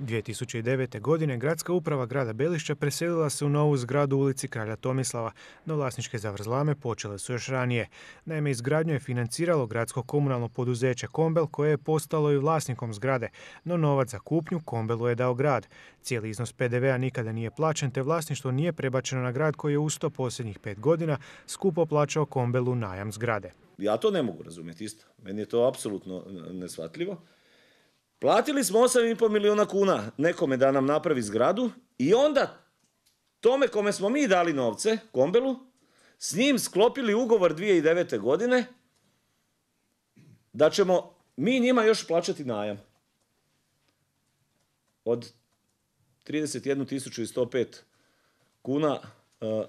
2009. godine gradska uprava grada Belišća preselila se u novu zgradu u ulici Kralja Tomislava, no vlasničke zavrzlame počele su još ranije. Naime, izgradnju je financiralo gradsko komunalno poduzeće Kombel koje je postalo i vlasnikom zgrade, no novac za kupnju Kombelu je dao grad. Cijeli iznos PDV-a nikada nije plaćen te vlasništvo nije prebačeno na grad koji je usto posljednjih pet godina skupo plaćao Kombelu najam zgrade. Ja to ne mogu razumjeti isto. Meni je to apsolutno neshvatljivo. Platili smo 8,5 milijuna kuna nekome da nam napravi zgradu i onda tome kome smo mi dali novce, Kombelu, s njim sklopili ugovor 2009. godine da ćemo mi njima još plaćati najam od 31.105 kuna e,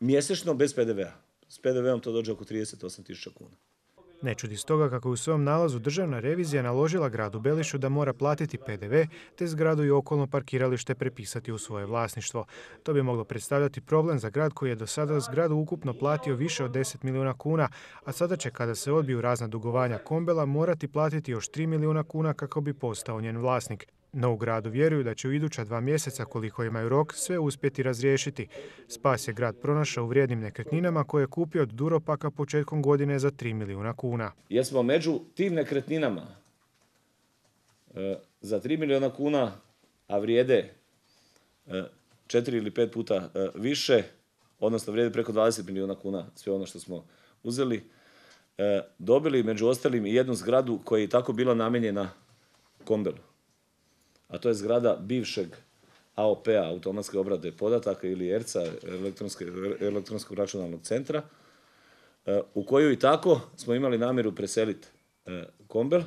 mjesečno bez PDV-a. S PDV-om to dođe oko 38.000 kuna. Ne čudi stoga kako je u svom nalazu državna revizija naložila gradu Belišu da mora platiti PDV te zgradu i okolno parkiralište prepisati u svoje vlasništvo. To bi moglo predstavljati problem za grad koji je do sada zgradu ukupno platio više od 10 milijuna kuna, a sada će kada se odbiju razna dugovanja Kombela morati platiti još 3 milijuna kuna kako bi postao njen vlasnik. No u gradu vjeruju da će u iduća dva mjeseca koliko imaju rok sve uspjeti razriješiti. Spas je grad pronašao u vrijednim nekretninama koje je kupio od Duropaka početkom godine za 3 milijuna kuna. Jesmo među tim nekretninama e, za 3 milijuna kuna, a vrijede 4 e, ili 5 puta e, više, odnosno vrijede preko 20 milijuna kuna sve ono što smo uzeli, dobili među ostalim i jednu zgradu koja je i tako bila namenjena kombelu a to je zgrada bivšeg AOP-a, automatske obrade podataka ili ERCA, elektronskog računalnog centra, e, u koju i tako smo imali namjeru preseliti e, Kombel,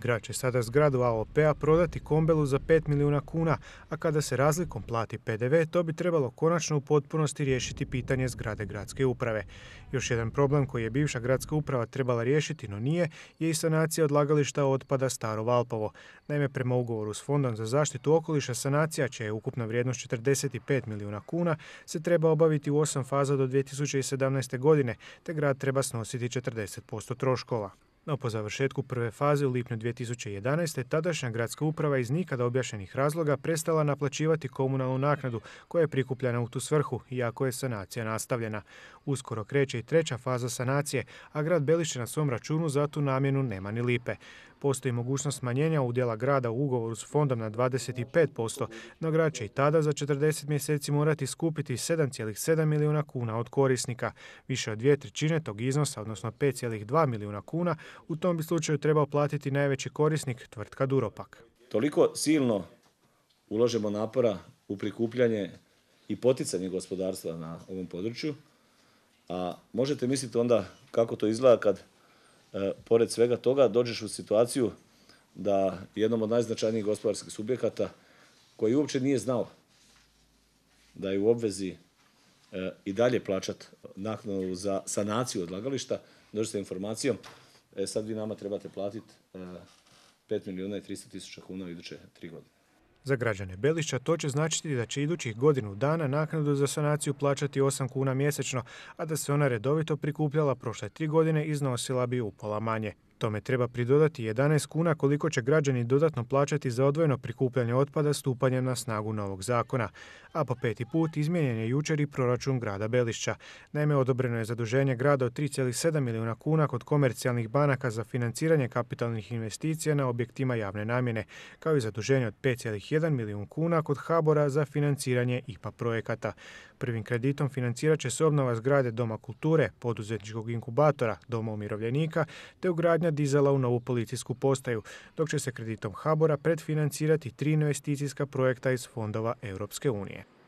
Grad će sada zgradu AOP-a prodati Kombelu za 5 milijuna kuna, a kada se razlikom plati PDV, to bi trebalo konačno u potpunosti riješiti pitanje zgrade gradske uprave. Još jedan problem koji je bivša gradska uprava trebala riješiti, no nije, je i sanacija odlagališta otpada Staro Valpovo. Naime, prema ugovoru s Fondom za zaštitu okoliša, sanacija će je ukupna vrijednost 45 milijuna kuna, se treba obaviti u 8 faza do 2017. godine, te grad treba snositi 40% troškova. No po završetku prve faze u lipnju 2011. tadašnja gradska uprava iz nikada objašnjenih razloga prestala naplaćivati komunalnu naknadu koja je prikupljena u tu svrhu, iako je sanacija nastavljena. Uskoro kreće i treća faza sanacije, a grad Belišće na svom računu za tu namjenu nema ni lipe. Postoji mogućnost smanjenja udjela grada u ugovoru s fondom na 25%, no grad će i tada za 40 mjeseci morati skupiti 7,7 milijuna kuna od korisnika. Više od dvije trećine tog iznosa, odnosno 5,2 milijuna kuna, u tom bi slučaju trebao platiti najveći korisnik, tvrtka Duropak. Toliko silno uložemo napora u prikupljanje i poticanje gospodarstva na ovom području, a možete misliti onda kako to izgleda kad E, pored svega toga dođeš u situaciju da jednom od najznačajnijih gospodarskih subjekata koji uopće nije znao da je u obvezi e, i dalje plaćat naknadu za sanaciju odlagališta, dođe sa informacijom, e, sad vi nama trebate platiti 5 milijuna i 300 tisuća kuna u iduće tri godine. Za građane Belišća to će značiti da će idućih godinu dana naknadu za sanaciju plaćati 8 kuna mjesečno, a da se ona redovito prikupljala prošle tri godine iznosila bi upola manje. Tome treba pridodati 11 kuna koliko će građani dodatno plaćati za odvojeno prikupljanje otpada stupanjem na snagu novog zakona. A po peti put izmijenjen je jučer i proračun grada Belišća. Naime, odobreno je zaduženje grada od 3,7 milijuna kuna kod komercijalnih banaka za financiranje kapitalnih investicija na objektima javne namjene, kao i zaduženje od 5,1 milijun kuna kod Habora za financiranje IPA projekata. Prvim kreditom financirat će se obnova zgrade Doma kulture, poduzetničkog inkubatora, Doma umirovljenika te ugradnja dizala dizela u novu policijsku postaju, dok će se kreditom Habora predfinancirati tri investicijska projekta iz fondova Europske unije.